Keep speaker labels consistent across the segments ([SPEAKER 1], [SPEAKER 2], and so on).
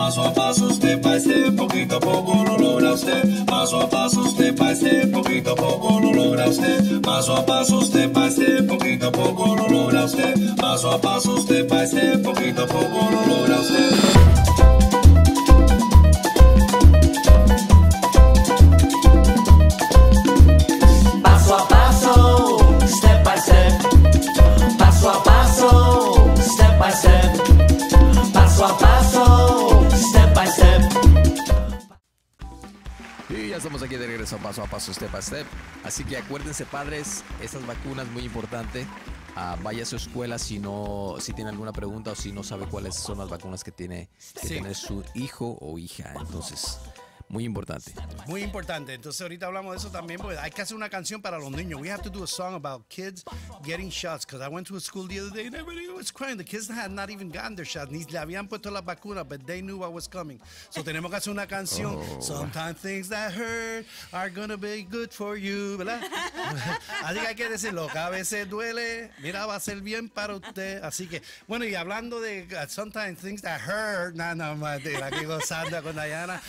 [SPEAKER 1] Paso a paso usted parece, poquito a poco lo logra usted. Paso a paso usted parece, poquito a poco lo logra usted. Paso a paso usted parece, poquito a poco lo logra usted. Paso a paso usted parece, poquito a poco lo logra usted.
[SPEAKER 2] aquí de regreso paso a paso, step a step. Así que acuérdense, padres, estas vacunas muy importante. Ah, vaya a su escuela si no si tiene alguna pregunta o si no sabe cuáles son las vacunas que tiene que su hijo o hija. Entonces, muy importante.
[SPEAKER 1] Muy importante. Entonces ahorita hablamos de eso también porque hay que hacer una canción para los niños. We have to do a song about kids getting shots because I went to a school the other day and everybody was crying. The kids had not even gotten their shots. Ni le habían puesto la vacuna, but they knew what was coming. So tenemos que hacer una canción. Oh. Sometimes things that hurt are gonna be good for you, ¿verdad? Así que hay que decirlo, Cada a veces duele. Mira, va a ser bien para usted. Así que, bueno, y hablando de uh, sometimes things that hurt, nada no, más, no, aquí gozando con Diana.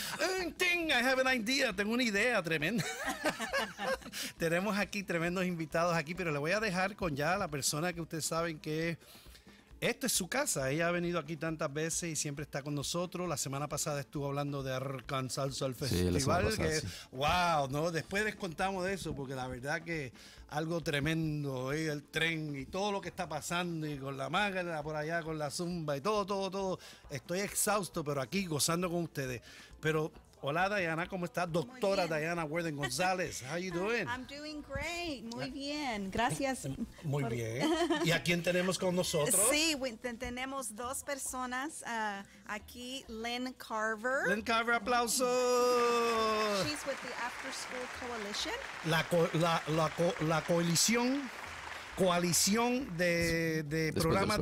[SPEAKER 1] I have an idea. Tengo una idea tremenda. Tenemos aquí tremendos invitados aquí, pero le voy a dejar con ya la persona que ustedes saben que Esto es su casa. Ella ha venido aquí tantas veces y siempre está con nosotros. La semana pasada estuvo hablando de Arkansas al Festival. Wow, ¿no? Después les contamos de eso, porque la verdad que algo tremendo, ¿eh? el tren y todo lo que está pasando, y con la máquina por allá, con la zumba y todo, todo, todo. Estoy exhausto, pero aquí gozando con ustedes. Pero Hola Diana, ¿cómo estás? Doctora Diana Worden González, how you doing? I'm
[SPEAKER 3] doing great, muy bien, gracias.
[SPEAKER 1] Muy bien. ¿Y a quién tenemos con nosotros? Sí,
[SPEAKER 3] tenemos dos personas ah, aquí, Lynn Carver. Lynn Carver, aplauso. She's with the After School Coalition.
[SPEAKER 1] La, la, la coalición, coalición de, de programas.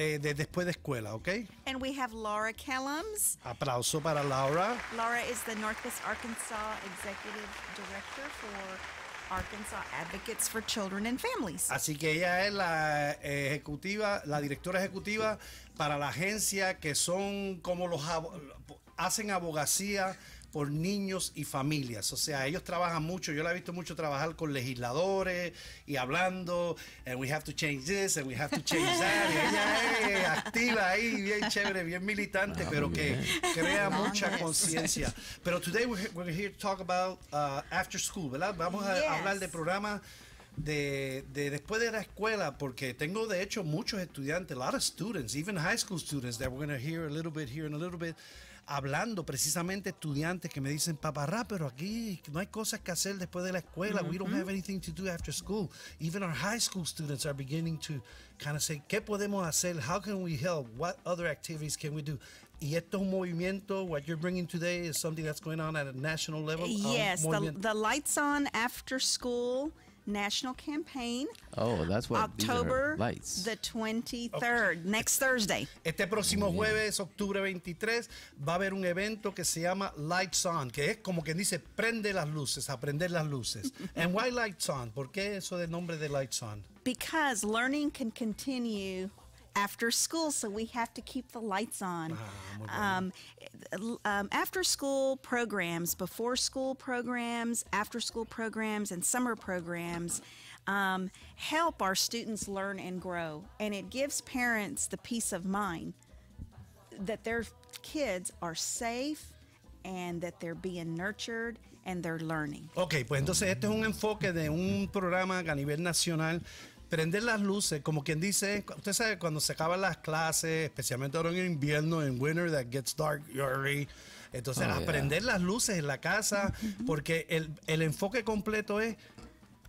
[SPEAKER 1] Eh, después de escuela, ¿ok?
[SPEAKER 3] And we have Laura Kellums.
[SPEAKER 1] Aplauso para Laura.
[SPEAKER 3] Laura is the Northwest Arkansas Executive Director for Arkansas Advocates for Children and
[SPEAKER 1] Families. Así que ella es la eh, ejecutiva, la directora ejecutiva para la agencia que son como los hacen abogacía por niños y familias. O sea, ellos trabajan mucho. Yo la he visto mucho trabajar con legisladores y hablando. And we have to change this, and we have to change that. ella eh, activa ahí, bien chévere, bien militante, ah, pero que crea mucha conciencia. Pero today we're, we're, here to talk about uh, after school, ¿verdad? Vamos a hablar de programas. De, de, después de la escuela, porque tengo de hecho muchos estudiantes, a lot of students, even high school students that we're going to hear a little bit here and a little bit hablando precisamente estudiantes que me dicen, papará, pero aquí no hay cosas que hacer después de la escuela. Mm -hmm. We don't have anything to do after school. Even our high school students are beginning to kind of say, ¿qué podemos hacer? How can we help? What other activities can we do? Y esto movimiento, what you're bringing today is something that's going on at a national level. Yes, um, the, the
[SPEAKER 3] lights on after school. national campaign.
[SPEAKER 2] Oh, that's what October the
[SPEAKER 3] 23rd, next Thursday.
[SPEAKER 1] Este próximo jueves, octubre 23, va a haber un evento que se llama Lights On, que es como QUE dice prende las luces, aprender las luces. And why Lights On? ¿Por qué eso del nombre de Lights On?
[SPEAKER 3] Because learning can continue after school, so we have to keep the lights on. Ah, um, um, after school programs, before school programs, after school programs, and summer programs um, help our students learn and grow. And it gives parents the peace of mind that their kids are safe and that they're being nurtured and they're learning.
[SPEAKER 1] Ok, pues entonces este es un enfoque de un programa a nivel nacional prender las luces, como quien dice, usted sabe, cuando se acaban las clases, especialmente ahora en invierno, en winter, that gets dark early. Entonces, oh, aprender las luces en la casa, porque el, el enfoque completo es,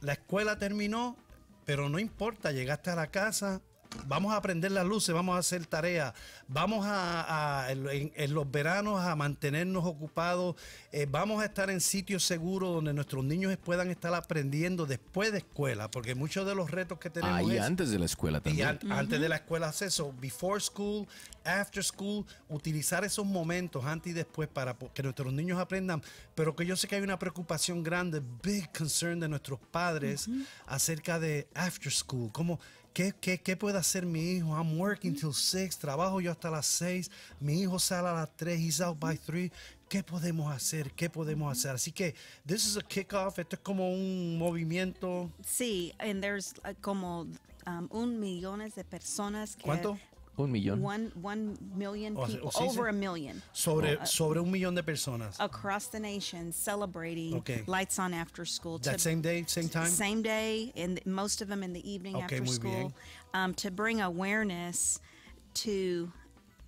[SPEAKER 1] la escuela terminó, pero no importa, llegaste a la casa, vamos a aprender las luces, vamos a hacer tareas, vamos a, en, los veranos a mantenernos ocupados, eh, vamos a estar en sitios seguros donde nuestros niños puedan estar aprendiendo después de escuela, porque muchos de los retos que tenemos... Ah, y antes
[SPEAKER 2] de la escuela también. Y Antes de
[SPEAKER 1] la escuela hacer eso, before school, after school, utilizar esos momentos antes y después para que nuestros niños aprendan, pero que yo sé que hay una preocupación grande, big concern de nuestros padres acerca de after school, cómo ¿Qué, qué, qué puede hacer mi hijo? I'm working till 6, trabajo yo hasta las 6, mi hijo sale a las 3, he's out by 3. ¿Qué podemos hacer? ¿Qué podemos hacer? Así que, this is a kickoff, esto es como un movimiento.
[SPEAKER 3] Sí, and there's uh, como um, un millones de personas que ¿Cuánto?
[SPEAKER 1] Un millón. One,
[SPEAKER 3] oh, people, sí, over a million Sobre, uh, sobre
[SPEAKER 1] un millón de personas.
[SPEAKER 3] across the nation celebrating Okay. lights on after school. to- That same
[SPEAKER 1] day, same time? Same
[SPEAKER 3] day, and most of them in the evening Okay, after muy bien. school, um, to bring awareness to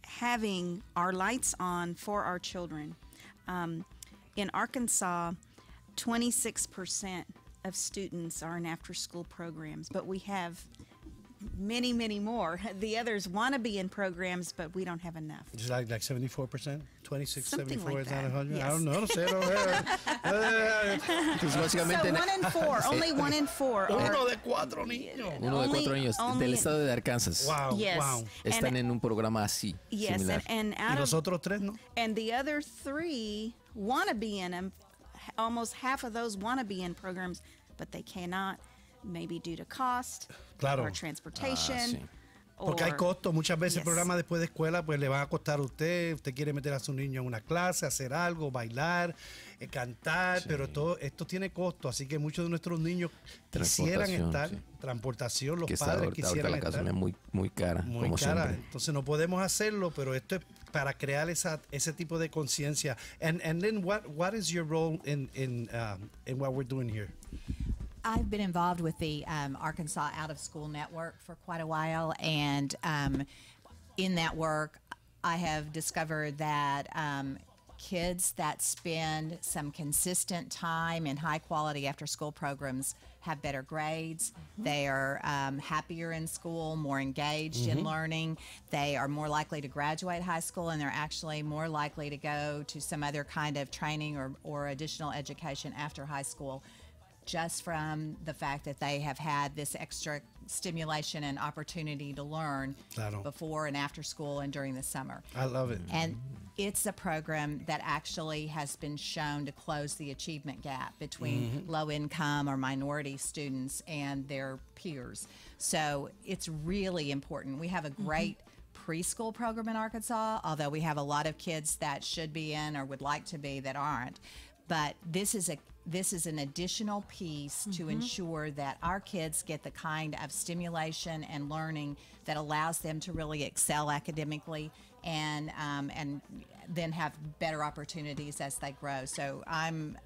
[SPEAKER 3] having our lights on for our children. Um, in Arkansas, 26% of students are in after school programs, but we have many, many more. The others want to be in programs, but we don't have enough.
[SPEAKER 1] It's like like seventy four percent, twenty six, seventy four is not hundred. Yes. I don't know. Say it so
[SPEAKER 3] one in four, only one in four. Uno de cuatro niños. Uno de cuatro niños del estado
[SPEAKER 2] de Arkansas. Wow. Yes. Wow. Están and, en un programa así. Yes. Similar.
[SPEAKER 3] And, and out y los
[SPEAKER 2] otros tres no.
[SPEAKER 3] And the other three want to be in them. Almost half of those want to be in programs, but they cannot maybe due to cost claro. or transportation. Ah,
[SPEAKER 1] Porque hay costos. Muchas veces el programa después de escuela pues le va a costar a usted. Usted quiere meter a su niño en una clase, hacer algo, bailar, eh, cantar, pero todo esto tiene costo. Así que muchos de nuestros niños quisieran estar. Transportación, los padres quisieran quisieran ahorita la estar. es
[SPEAKER 2] muy, muy cara. como Siempre.
[SPEAKER 1] Entonces no podemos hacerlo, pero esto es para crear esa, ese tipo de conciencia. And, and then what, what is your role in, in, um, in what we're doing here?
[SPEAKER 4] I've been involved with the um, Arkansas Out of School Network for quite a while, and um, in that work, I have discovered that um, kids that spend some consistent time in high quality after school programs have better grades. Mm-hmm. They are um, happier in school, more engaged mm-hmm. in learning. They are more likely to graduate high school and they're actually more likely to go to some other kind of training or, or additional education after high school just from the fact that they have had this extra stimulation and opportunity to learn before and after school and during the summer. I love it. And it's a program that actually has been shown to close the achievement gap between mm-hmm. low income or minority students and their peers. So it's really important. We have a mm-hmm. great mm-hmm preschool program in Arkansas, although we have a lot of kids that should be in or would like to be that aren't. But this is a this is an additional piece mm-hmm. to ensure that our kids get the kind of stimulation and learning that allows them to really excel academically and um, and then have better opportunities as they grow. So I'm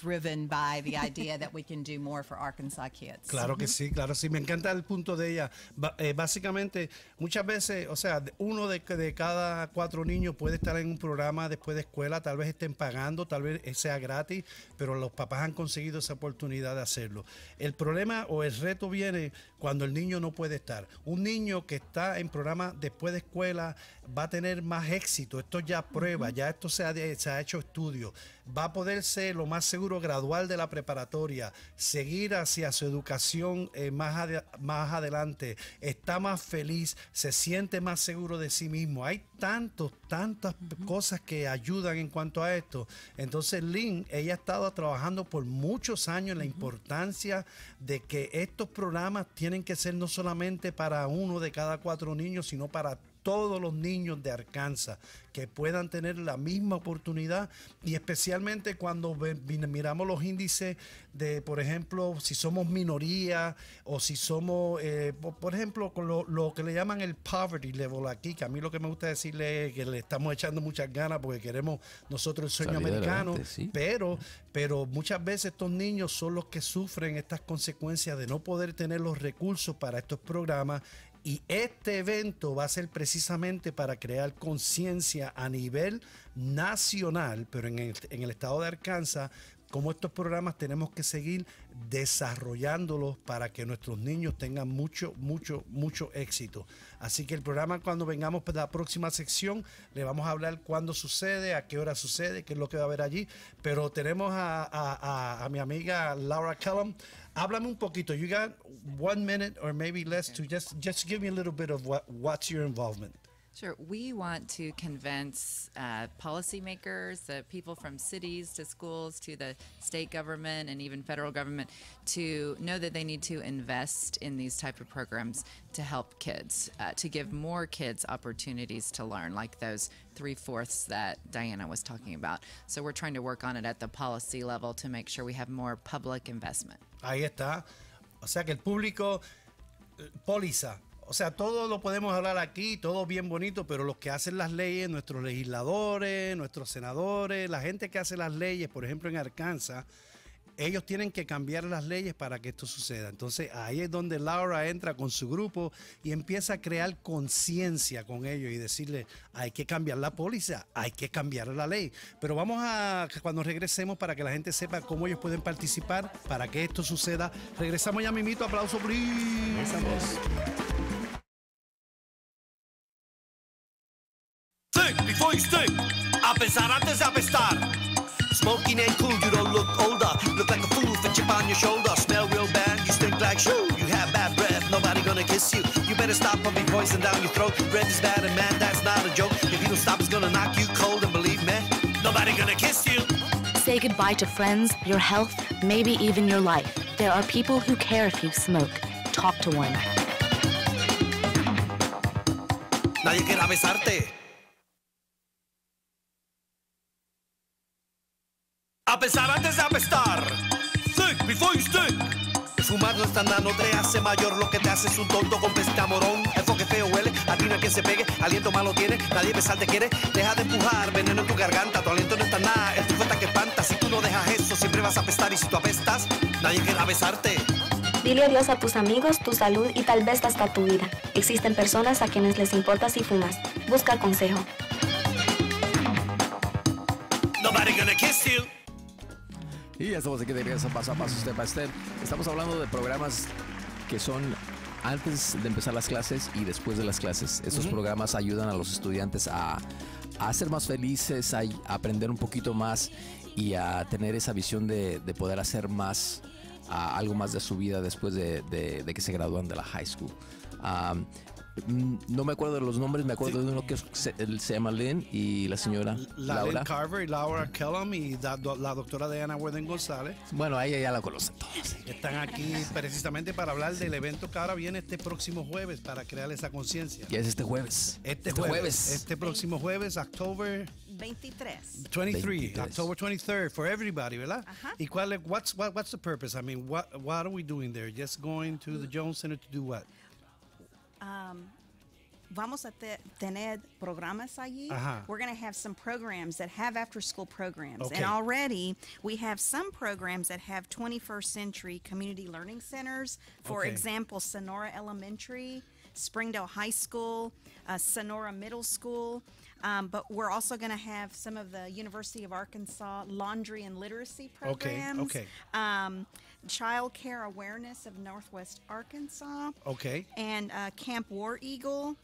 [SPEAKER 4] driven by the idea that we can do more for Arkansas kids. Claro que
[SPEAKER 1] sí, claro sí. Me encanta el punto de ella. Eh, básicamente, muchas veces, o sea, uno de, cada cuatro niños puede estar en un programa después de escuela, tal vez estén pagando, tal vez sea gratis, pero los papás han conseguido esa oportunidad de hacerlo. El problema o el reto viene cuando el niño no puede estar. Un niño que está en programa después de escuela va a tener más éxito. Esto ya prueba, ya esto se ha, se ha hecho estudio. Va a poder ser lo más seguro gradual de la preparatoria, seguir hacia su educación eh, más, más adelante, está más feliz, se siente más seguro de sí mismo. Hay tantos, tantas cosas que ayudan en cuanto a esto. Entonces, Lynn, ella ha estado trabajando por muchos años en la importancia de que estos programas tienen que ser no solamente para uno de cada cuatro niños, sino para todos los niños de Arkansas que puedan tener la misma oportunidad y especialmente cuando miramos los índices de, por ejemplo, si somos minoría o si somos, eh, por ejemplo, con lo, que le llaman el poverty level aquí, que a mí lo que me gusta decirle es que le estamos echando muchas ganas porque queremos nosotros el sueño americano, pero, pero muchas veces estos niños son los que sufren estas consecuencias de no poder tener los recursos para estos programas y este evento va a ser precisamente para crear conciencia a nivel nacional, pero en el, estado de Arkansas, cómo estos programas tenemos que seguir desarrollándolos para que nuestros niños tengan mucho, mucho, mucho éxito. Así que el programa cuando vengamos para la próxima sección, le vamos a hablar cuándo sucede, a qué hora sucede, qué es lo que va a haber allí, pero tenemos a mi amiga Laura Kellum. Háblame un poquito. You got one minute or maybe less okay. to just just give me a little bit of what what's your involvement.
[SPEAKER 5] Sure. We want to convince uh, policymakers, the people from cities to schools to the state government and even federal government to know that they need to invest in these type of programs to help kids, uh, to give more kids opportunities to learn, like those three fourths that Diana was talking about. So we're trying to work on it at the policy level to make sure we have more public investment.
[SPEAKER 1] Ahí está. O sea que el público, eh, póliza, O sea, todo lo podemos hablar aquí, todo bien bonito, pero los que hacen las leyes, nuestros legisladores, nuestros senadores, la gente que hace las leyes, por ejemplo en Arkansas, ellos tienen que cambiar las leyes para que esto suceda. Entonces ahí es donde Laura entra con su grupo y empieza a crear conciencia con ellos y decirle, hay que cambiar la póliza, hay que cambiar la ley. Pero vamos a, cuando regresemos, para que la gente sepa cómo ellos pueden participar para que esto suceda. Regresamos ya, mimito, aplauso, please.
[SPEAKER 5] stick. Apesar, antes apestar. Smoking ain't cool, you don't look older. Look like a fool
[SPEAKER 1] for chip on your shoulder. Smell real bad, you stink like shoo. You have bad breath, nobody gonna kiss you. You better stop or be poisoned down your throat. Breath is bad and man, that's not a joke. If you don't stop, it's gonna knock you cold and believe me, nobody gonna kiss you.
[SPEAKER 4] Say goodbye to friends, your health, maybe even your life. There are people who care if you smoke. Talk to one.
[SPEAKER 1] Nadie quiere besarte. No te hace mayor lo que te hace un tonto con pestamorón. que feo huele, a hay quien se pegue, aliento malo tiene, nadie besar te quiere. Deja de
[SPEAKER 2] empujar, veneno en tu garganta, tu aliento no está nada, el tu está que espanta. Si tú no dejas eso, siempre vas a apestar y si tú apestas, nadie quiere besarte. Dile adiós a tus amigos, tu salud y tal vez hasta tu vida. Existen personas a quienes les importa si fumas. Busca consejo. Nobody gonna kiss you. Y ya estamos aquí de regreso paso a paso, usted para usted. Estamos hablando de programas que son antes de empezar las clases y después de las clases. Estos programas ayudan a los estudiantes a, ser más felices, a, aprender un poquito más y a tener esa visión de, poder hacer más, algo más de su vida después de, que se gradúan de la high school. Mm, no me acuerdo de los nombres, me acuerdo de uno que se, llama Lynn y la señora Laura.
[SPEAKER 1] Carver y Laura Kellum y la, doctora Diana Worden González.
[SPEAKER 2] Bueno, a ella ya la conocen
[SPEAKER 1] todos. Están aquí precisamente para hablar del evento que ahora viene este próximo jueves para crear esa conciencia. Y es
[SPEAKER 2] este jueves.
[SPEAKER 1] Este, este jueves. Este próximo jueves, October
[SPEAKER 3] 23.
[SPEAKER 1] 23, 23. October 23 para for everybody, ¿verdad? Ajá. ¿Y cuál es, what's, what, what's the purpose? I mean, what, what are we doing there? Just going to the Jones Center to do what?
[SPEAKER 3] um, vamos a te tener programas alli Ajá. We're going to have some programs that have after school programs. Okay. And already we have some programs that have 21st century community learning centers. For okay. example, Sonora Elementary, Springdale High School, uh, Sonora Middle School. Um, but we're also going to have some of the University of Arkansas laundry and literacy programs. Okay, okay. Um, Child Care Awareness of Northwest Arkansas. Okay. And uh, Camp War Eagle.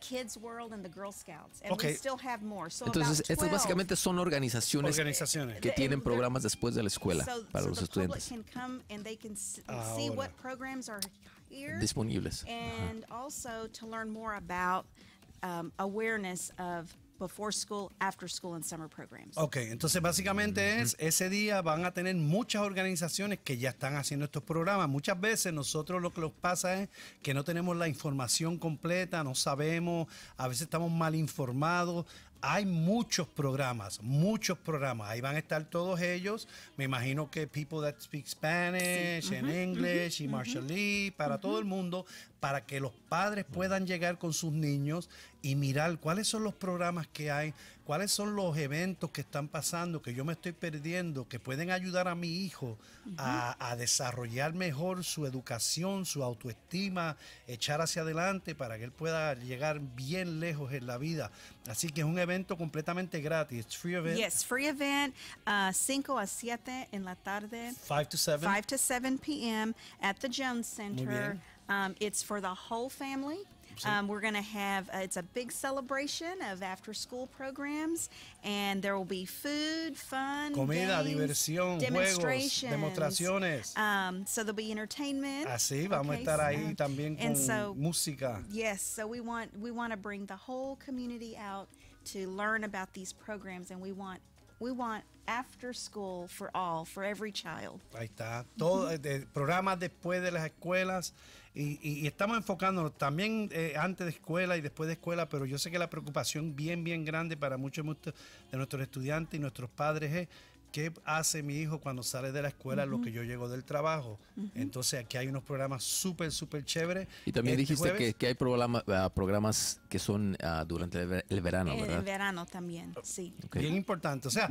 [SPEAKER 3] Kids World and the Girl Scouts. And okay. we still have more. So Entonces, estas básicamente
[SPEAKER 2] son organizaciones, organizaciones. que tienen programas después de la escuela so, para so los estudiantes.
[SPEAKER 3] Disponibles. And uh -huh. also to learn more about um, awareness of before school, after school, and summer programs.
[SPEAKER 1] Ok, entonces básicamente es, ese día van a tener muchas organizaciones que ya están haciendo estos programas. Muchas veces nosotros lo que nos pasa es que no tenemos la información completa, no sabemos, a veces estamos mal informados, hay muchos programas, muchos programas. Ahí van a estar todos ellos. Me imagino que People That Speak Spanish, en inglés English y Marshall Lee, para todo el mundo, para que los padres puedan llegar con sus niños y mirar cuáles son los programas que hay cuáles son los eventos que están pasando, que yo me estoy perdiendo, que pueden ayudar a mi hijo a, desarrollar mejor su educación, su autoestima, echar hacia adelante para que él pueda llegar bien lejos en la vida. Así que es un evento completamente gratis. free event. Yes,
[SPEAKER 3] free event, 5 uh, a 7 en la tarde.
[SPEAKER 1] 5 to 7. 5
[SPEAKER 3] to 7 p.m. at the Jones Center. Um, it's for the whole family. Um, we're going to have uh, it's a big celebration of after school programs, and there will be food, fun, comida, games, diversión, demonstrations. juegos, demostraciones. Um, so there'll be entertainment. Así, ah, vamos okay, a estar so, ahí
[SPEAKER 1] también con so, música.
[SPEAKER 3] Yes, so we want we want to bring the whole community out to learn about these programs, and we want we want after school for all, for every child.
[SPEAKER 1] Ahí está. Todo, mm-hmm. eh, de, programas después de las escuelas. Y, estamos enfocándonos también eh, antes de escuela y después de escuela, pero yo sé que la preocupación bien, bien grande para muchos de nuestros estudiantes y nuestros padres es ¿Qué hace mi hijo cuando sale de la escuela lo que yo llego del trabajo? Entonces aquí hay unos programas súper, súper chéveres. Y
[SPEAKER 2] también este dijiste que, hay programa, ah, programas que son ah, durante el, verano, ¿verdad? El
[SPEAKER 3] verano también, sí.
[SPEAKER 1] Bien importante. O sea,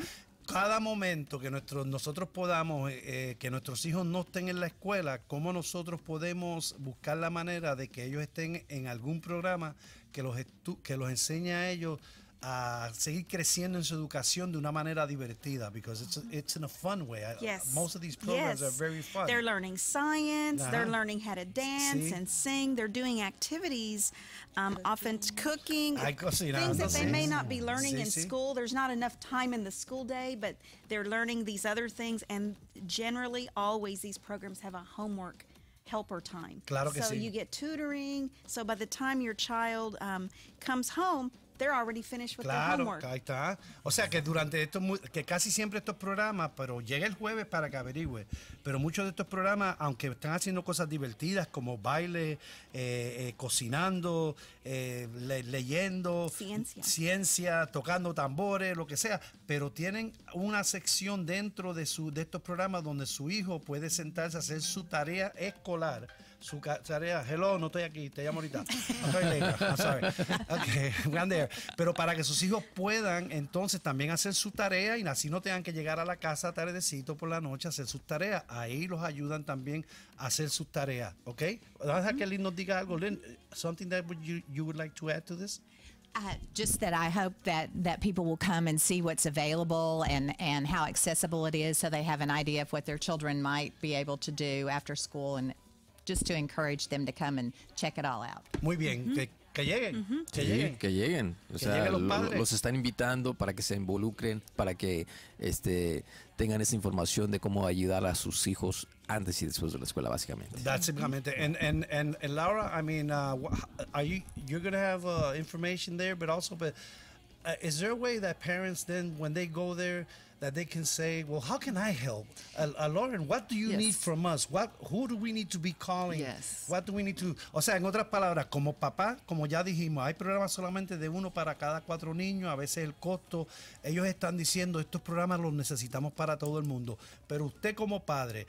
[SPEAKER 1] cada momento que nosotros podamos, eh, eh, que nuestros hijos no estén en la escuela, cómo nosotros podemos buscar la manera de que ellos estén en algún programa que los, que los enseñe a ellos uh, seguir creciendo en su educación de una manera divertida because it's mm-hmm. it's in a fun way. I, yes. most of these programs yes. are very fun. They're
[SPEAKER 3] learning science. Uh -huh. They're uh-huh. learning how to dance sí. and sing. They're doing activities, um, often cooking, things that they may not be learning sí, in sí. school. There's not enough time in the school day, but they're learning these other things. And generally, always these programs have a homework helper time. Claro so sí. you get tutoring. So by the time your child um, comes home, claro, Ahí
[SPEAKER 1] está. O sea que durante estos, que casi siempre estos programas, pero llega el jueves para que averigüe. Pero muchos de estos programas, aunque están haciendo cosas divertidas como baile, eh, eh, cocinando, eh, leyendo, ciencia. tocando tambores, lo que sea, pero tienen una sección dentro de, su, de estos programas donde su hijo puede sentarse a hacer su tarea escolar su tarea, hello, no estoy aquí, te llamo ahorita. Okay, later. I'm Okay, there. Pero para que sus hijos puedan entonces también hacer su tarea y así no tengan que llegar a la casa tardecito por la noche a hacer sus tareas. Ahí los ayudan también a hacer sus tareas, ¿ok? Vamos a diga algo. Lynn, something that you, you would like to add to this?
[SPEAKER 4] Uh, just that I hope that, that people will come and see what's available and, and how accessible it is so they have an idea of what their children might be able to do after school and just to encourage them to come and check it all out.
[SPEAKER 1] Muy bien, mm -hmm. que, que, lleguen, uh -huh.
[SPEAKER 2] que, sí, lleguen, que lleguen, o que sea, lleguen los, lo, los, están invitando para que se involucren, para que este tengan esa información de cómo ayudar a sus hijos antes y después de la escuela básicamente.
[SPEAKER 1] Básicamente. And, and, and, and Laura, I mean, uh, are you you're going to have uh, information there, but also but uh, is there a way that parents then when they go there that they can say, well, how can I help? Uh, uh, Lauren, what do you need from us? who do we need to be calling? What do we need to... O sea, en otras palabras, como papá, como ya dijimos, hay programas solamente de uno para cada cuatro niños, a veces el costo. Ellos están diciendo, estos programas los necesitamos para todo el mundo. Pero usted como padre...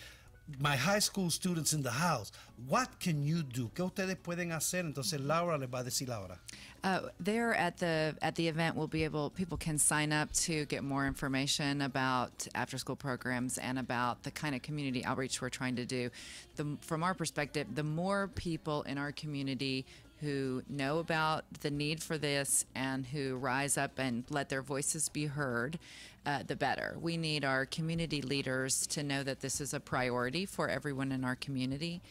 [SPEAKER 1] my high school students in the house, what can you do? ¿Qué ustedes pueden hacer? Entonces mm-hmm. Laura les va a decir Laura.
[SPEAKER 5] Uh, there at the at the event, we'll be able people can sign up to get more information about after school programs and about the kind of community outreach we're trying to do. The, from our perspective, the more people in our community who know about the need for this and who rise up and let their voices be heard, uh, the better. We need our community leaders to know that this is a priority for everyone in our community,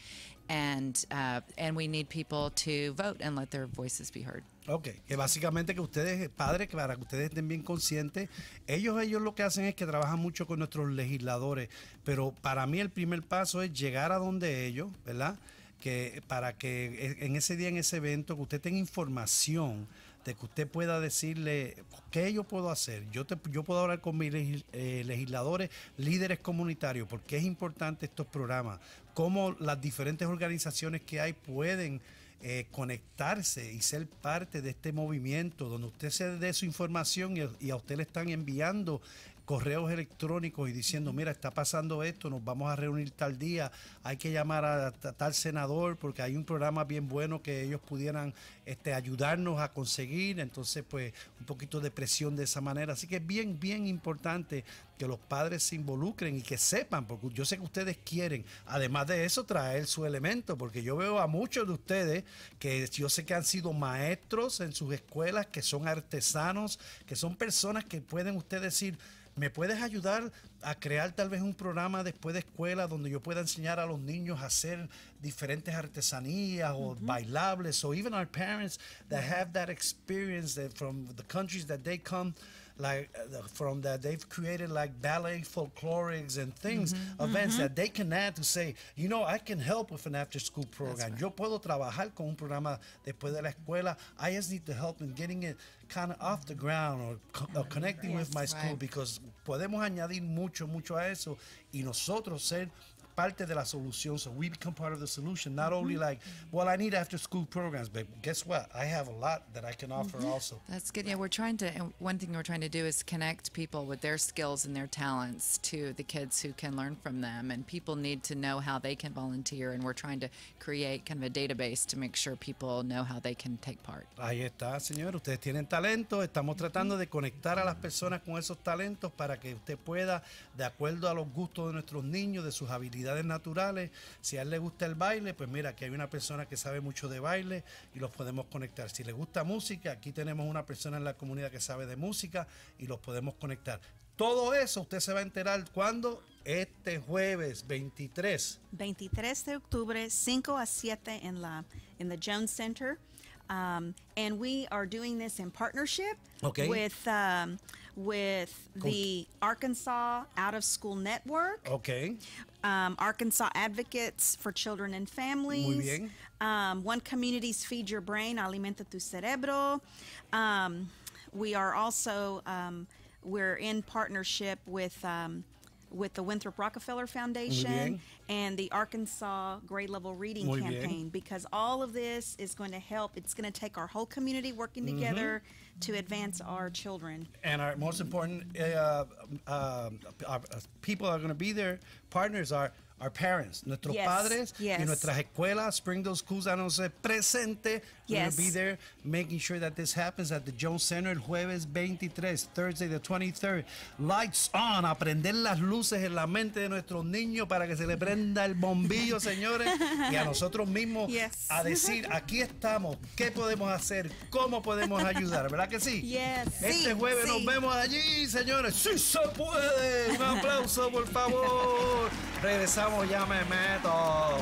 [SPEAKER 5] and uh, and we need people to vote and let their voices be heard.
[SPEAKER 1] Ok, que básicamente que ustedes, eh, padres, para que ustedes estén bien conscientes, ellos, ellos lo que hacen es que trabajan mucho con nuestros legisladores, pero para mí el primer paso es llegar a donde ellos, ¿verdad? que para que e-, en ese día, en ese evento, que usted tenga información de que usted pueda decirle qué yo puedo hacer. Yo, yo puedo hablar con mis eh, legisladores, líderes comunitarios, porque es importante estos programas, cómo las diferentes organizaciones que hay pueden... Eh, conectarse y ser parte de este movimiento donde usted se dé su información y, y a usted le están enviando correos electrónicos y diciendo, mira, está pasando esto, nos vamos a reunir tal día, hay que llamar a, tal senador porque hay un programa bien bueno que ellos pudieran este, ayudarnos a conseguir, entonces pues un poquito de presión de esa manera. Así que es bien, bien importante que los padres se involucren y que sepan, porque yo sé que ustedes quieren, además de eso, traer su elemento, porque yo veo a muchos de ustedes que yo sé que han sido maestros en sus escuelas, que son artesanos, que son personas que pueden ustedes decir, ¿Me puedes ayudar a crear tal vez un programa después de escuela donde yo pueda enseñar a los niños a hacer diferentes artesanías o bailables? O even our parents that have that experience from the countries that they come like uh, from that they've created like ballet folklorics and things, mm -hmm. events mm -hmm. that they can add to say, you know, I can help with an after school program. Right. Yo puedo trabajar con un programa después de la escuela. I just need the help in getting it kind of off the ground or, or connecting yes, with my school right. because podemos añadir mucho, mucho a eso y nosotros ser parte de la solución. So we become part of the solution. Not mm -hmm. only mm-hmm. like, well, I need after school programs, but guess what? I have a lot that I can offer mm -hmm. also.
[SPEAKER 5] That's good. Yeah, we're trying to, one thing we're trying to do is connect people with their skills and their talents to the kids who can learn from them. And people need to know how they can volunteer. And we're trying to create kind of a database to make sure people know how they can take part.
[SPEAKER 1] Ahí está, señor. Ustedes tienen talento. Estamos mm-hmm. tratando de conectar a las personas con esos talentos para que usted pueda, de acuerdo a los gustos de nuestros niños, de sus habilidades, naturales. Si a él le gusta el baile, pues mira, que hay una persona que sabe mucho de baile y los podemos conectar. Si le gusta música, aquí tenemos una persona en la comunidad que sabe de música y los podemos conectar. Todo eso usted se va a enterar cuando este jueves
[SPEAKER 3] 23. 23 de octubre, 5 a 7 en la en the Jones Center. Um, and we are doing this in partnership with um, with the Arkansas Out of School Network. Okay. um, Arkansas Advocates for Children and Families. Um, One Communities Feed Your Brain, Alimenta Tu Cerebro. Um, we are also, um, we're in partnership with um, with the Winthrop Rockefeller Foundation and the Arkansas Grade Level Reading Muy Campaign bien. because all of this is going to help. It's going to take our whole community working mm -hmm. together to advance our children.
[SPEAKER 1] And our most important eh, uh, um, uh, uh, people are going to be there. Partners are our parents, nuestros padres y nuestras escuelas. Springdale Schools ser presente. Yes. to be there making sure that this happens at the Jones Center el jueves 23, Thursday the 23rd. Lights on, aprender las luces en la mente de nuestros niños para que se le prenda el bombillo, señores, y a nosotros mismos a decir, aquí estamos, qué podemos hacer, cómo podemos ayudar, ¿verdad que sí?
[SPEAKER 3] Este jueves nos vemos
[SPEAKER 1] allí, señores. Sí se puede. Un aplauso, por favor. Regresamos, ya me meto.